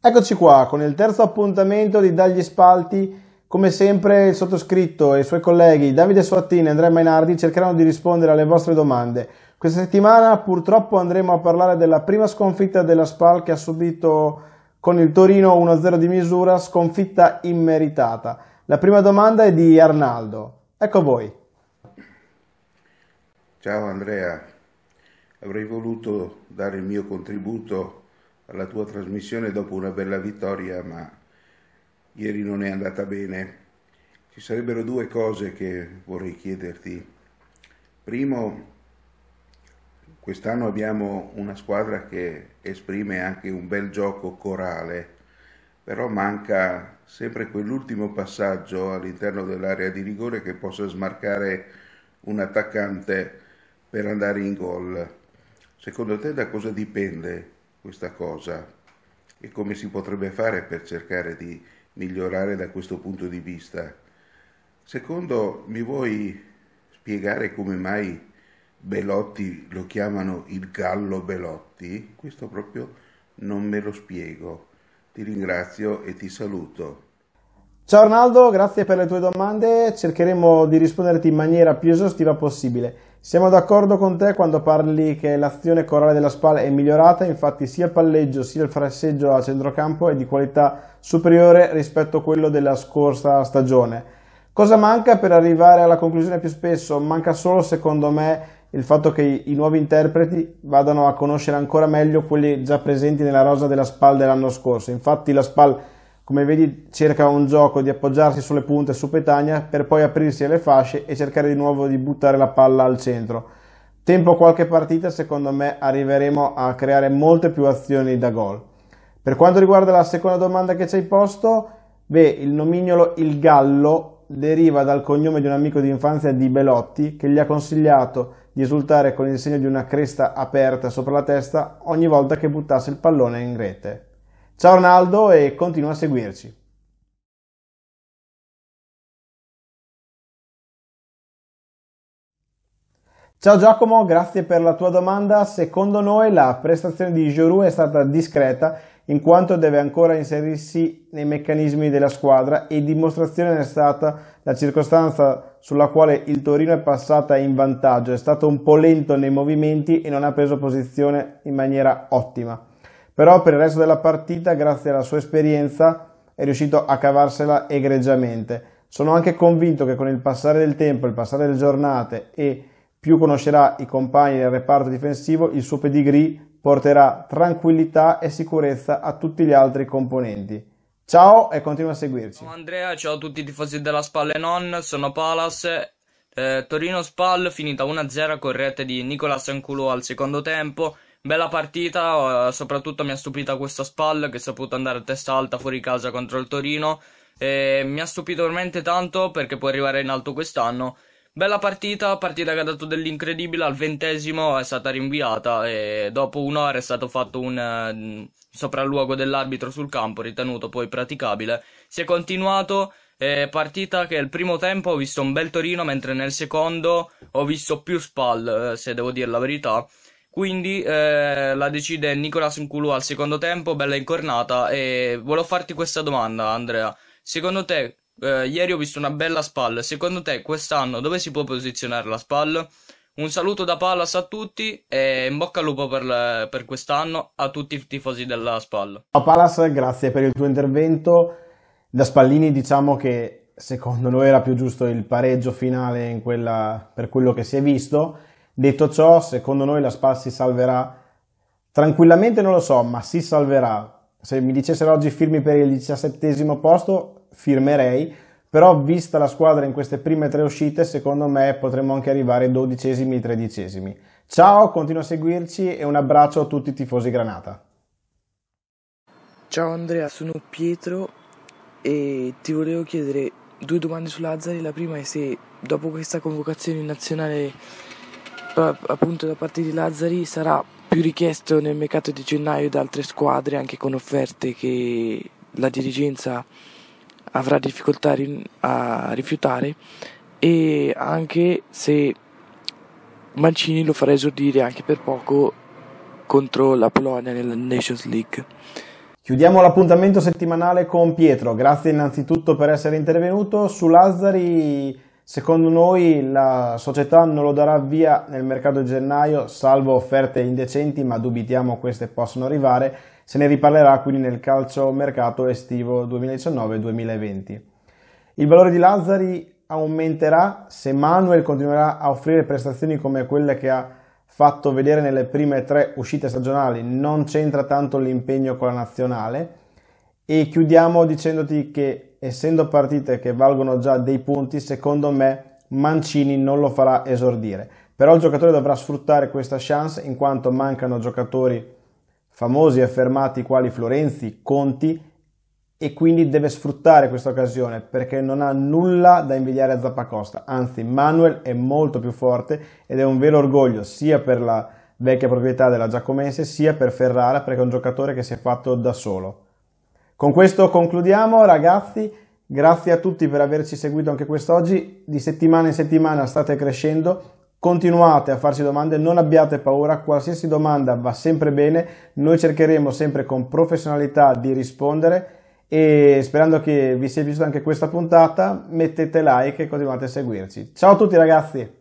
Eccoci qua con il terzo appuntamento di Dagli Spalti. Come sempre il sottoscritto e i suoi colleghi Davide Suattini e Andrea Mainardi cercheranno di rispondere alle vostre domande. Questa settimana purtroppo andremo a parlare della prima sconfitta della Spal che ha subito con il Torino 1-0 di misura, sconfitta immeritata. La prima domanda è di Arnaldo. Ecco voi. Ciao Andrea, avrei voluto dare il mio contributo alla tua trasmissione dopo una bella vittoria, ma ieri non è andata bene. Ci sarebbero due cose che vorrei chiederti. Primo, quest'anno abbiamo una squadra che esprime anche un bel gioco corale, però manca sempre quell'ultimo passaggio all'interno dell'area di rigore che possa smarcare un attaccante per andare in gol. Secondo te da cosa dipende questa cosa e come si potrebbe fare per cercare di migliorare da questo punto di vista. Secondo, mi vuoi spiegare come mai Belotti lo chiamano il gallo Belotti? Questo proprio non me lo spiego. Ti ringrazio e ti saluto. Ciao Arnaldo, grazie per le tue domande, cercheremo di risponderti in maniera più esaustiva possibile. Siamo d'accordo con te quando parli che l'azione corale della SPAL è migliorata, infatti sia il palleggio sia il fraseggio a centrocampo è di qualità superiore rispetto a quello della scorsa stagione. Cosa manca per arrivare alla conclusione più spesso? Manca solo, secondo me, il fatto che i nuovi interpreti vadano a conoscere ancora meglio quelli già presenti nella rosa della SPAL dell'anno scorso. Infatti la SPAL come vedi cerca un gioco di appoggiarsi sulle punte su Petagna per poi aprirsi alle fasce e cercare di nuovo di buttare la palla al centro. Tempo qualche partita secondo me arriveremo a creare molte più azioni da gol. Per quanto riguarda la seconda domanda che ci hai posto, beh, il nomignolo Il Gallo deriva dal cognome di un amico di infanzia di Belotti che gli ha consigliato di esultare con il segno di una cresta aperta sopra la testa ogni volta che buttasse il pallone in rete. Ciao Ronaldo e continua a seguirci. Ciao Giacomo, grazie per la tua domanda. Secondo noi la prestazione di Giroud è stata discreta in quanto deve ancora inserirsi nei meccanismi della squadra e dimostrazione è stata la circostanza sulla quale il Torino è passata in vantaggio. È stato un po' lento nei movimenti e non ha preso posizione in maniera ottima però per il resto della partita, grazie alla sua esperienza, è riuscito a cavarsela egregiamente. Sono anche convinto che con il passare del tempo, il passare delle giornate e più conoscerà i compagni del reparto difensivo, il suo pedigree porterà tranquillità e sicurezza a tutti gli altri componenti. Ciao e continua a seguirci. Ciao Andrea, ciao a tutti i tifosi della Spalle Non, sono Palas. Eh, Torino Spal finita 1-0 corrette di Nicolas Sanculo al secondo tempo Bella partita, eh, soprattutto mi ha stupita questa Spal che ha saputo andare a testa alta fuori casa contro il Torino. E mi ha stupito veramente tanto perché può arrivare in alto quest'anno. Bella partita, partita che ha dato dell'incredibile, al ventesimo è stata rinviata e dopo un'ora è stato fatto un eh, sopralluogo dell'arbitro sul campo, ritenuto poi praticabile. Si è continuato, eh, partita che al primo tempo ho visto un bel Torino, mentre nel secondo ho visto più Spal, eh, se devo dire la verità. Quindi eh, la decide Nicolas Nkulou al secondo tempo, bella incornata. E volevo farti questa domanda, Andrea. Secondo te, eh, ieri ho visto una bella spalla. Secondo te, quest'anno dove si può posizionare la spalla? Un saluto da Pallas a tutti e in bocca al lupo per, le, per quest'anno a tutti i tifosi della spalla. Ciao Pallas, grazie per il tuo intervento. Da Spallini diciamo che secondo noi era più giusto il pareggio finale quella, per quello che si è visto Detto ciò, secondo noi la SPAL si salverà? Tranquillamente non lo so, ma si salverà. Se mi dicessero oggi firmi per il diciassettesimo posto, firmerei, però vista la squadra in queste prime tre uscite, secondo me potremmo anche arrivare dodicesimi, tredicesimi. Ciao, continua a seguirci e un abbraccio a tutti i tifosi Granata. Ciao Andrea, sono Pietro e ti volevo chiedere due domande su Lazzari. La prima è se dopo questa convocazione in nazionale appunto da parte di Lazzari sarà più richiesto nel mercato di gennaio da altre squadre anche con offerte che la dirigenza avrà difficoltà a rifiutare e anche se Mancini lo farà esordire anche per poco contro la Polonia nella Nations League. Chiudiamo l'appuntamento settimanale con Pietro, grazie innanzitutto per essere intervenuto. Su Lazzari Secondo noi la società non lo darà via nel mercato di gennaio, salvo offerte indecenti, ma dubitiamo queste possano arrivare, se ne riparlerà quindi nel calcio mercato estivo 2019-2020. Il valore di Lazzari aumenterà se Manuel continuerà a offrire prestazioni come quelle che ha fatto vedere nelle prime tre uscite stagionali, non c'entra tanto l'impegno con la nazionale. E chiudiamo dicendoti che essendo partite che valgono già dei punti, secondo me Mancini non lo farà esordire. Però il giocatore dovrà sfruttare questa chance in quanto mancano giocatori famosi e affermati quali Florenzi, Conti e quindi deve sfruttare questa occasione perché non ha nulla da invidiare a Zappacosta, anzi Manuel è molto più forte ed è un vero orgoglio sia per la vecchia proprietà della Giacomense sia per Ferrara perché è un giocatore che si è fatto da solo. Con questo concludiamo ragazzi, grazie a tutti per averci seguito anche quest'oggi, di settimana in settimana state crescendo, continuate a farci domande, non abbiate paura, qualsiasi domanda va sempre bene, noi cercheremo sempre con professionalità di rispondere e sperando che vi sia piaciuta anche questa puntata mettete like e continuate a seguirci. Ciao a tutti ragazzi!